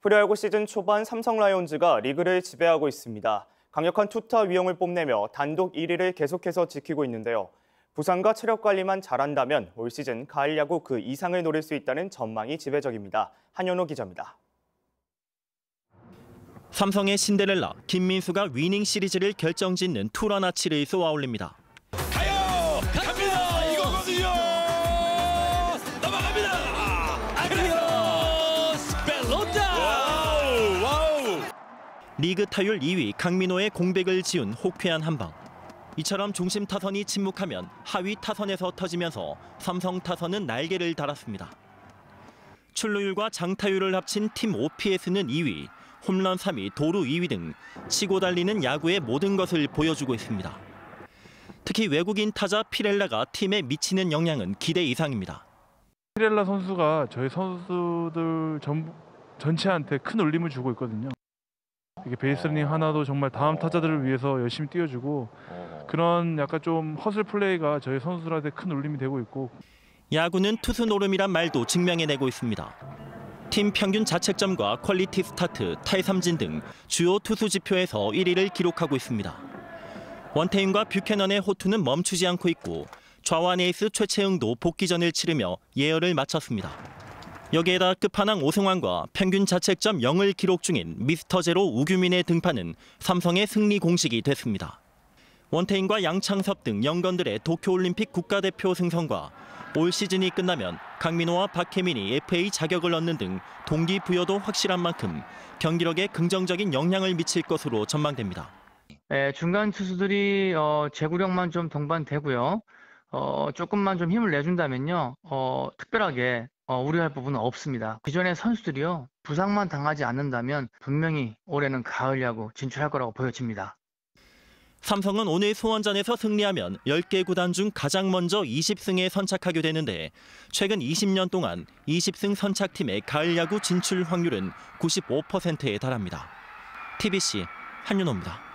프리야구 시즌 초반 삼성 라이온즈가 리그를 지배하고 있습니다. 강력한 투타 위용을 뽐내며 단독 1위를 계속해서 지키고 있는데요. 부상과 체력 관리만 잘한다면 올 시즌 가을 야구 그 이상을 노릴 수 있다는 전망이 지배적입니다. 한현호 기자입니다. 삼성의 신데렐라 김민수가 위닝 시리즈를 결정짓는 투런나 7에이스 와올립니다. 와우, 와우. 리그 타율 2위 강민호의 공백을 지운 혹쾌한 한방. 이처럼 중심 타선이 침묵하면 하위 타선에서 터지면서 삼성 타선은 날개를 달았습니다. 출루율과 장타율을 합친 팀 OPS는 2위, 홈런 3위, 도루 2위 등 치고 달리는 야구의 모든 것을 보여주고 있습니다. 특히 외국인 타자 피렐라가 팀에 미치는 영향은 기대 이상입니다. 피렐라 선수가 저희 선수들 전부 전체한테 큰 울림을 주고 있거든요. 이게 베이스러닝 하나도 정말 다음 타자들을 위해서 열심히 뛰어주고 어. 그런 약간 좀 허슬 플레이가 저희 선수들한테 큰 울림이 되고 있고 야구는 투수 노름이란 말도 증명해내고 있습니다. 팀 평균 자책점과 퀄리티 스타트, 탈삼진 등 주요 투수 지표에서 1위를 기록하고 있습니다. 원태인과 뷰캐넌의 호투는 멈추지 않고 있고 좌완 에이스 최채응도 복귀전을 치르며 예열을 마쳤습니다. 여기에다 끝판왕 오승환과 평균 자책점 0을 기록 중인 미스터 제로 우규민의 등판은 삼성의 승리 공식이 됐습니다. 원태인과 양창섭 등 영건들의 도쿄올림픽 국가대표 승선과 올 시즌이 끝나면 강민호와 박혜민이 FA 자격을 얻는 등 동기부여도 확실한 만큼 경기력에 긍정적인 영향을 미칠 것으로 전망됩니다. 네, 중간 투수들이 어, 제구력만 좀 동반되고요. 어, 조금만 좀 힘을 내준다면요. 어, 특별하게 어, 우려할 부분은 없습니다. 기존의 선수들이요 부상만 당하지 않는다면 분명히 올해는 가을 야구 진출할 거라고 보여집니다. 삼성은 오늘 소원전에서 승리하면 10개 구단 중 가장 먼저 20승에 선착하게 되는데 최근 20년 동안 20승 선착팀의 가을 야구 진출 확률은 95%에 달합니다. TBC 한윤호입니다.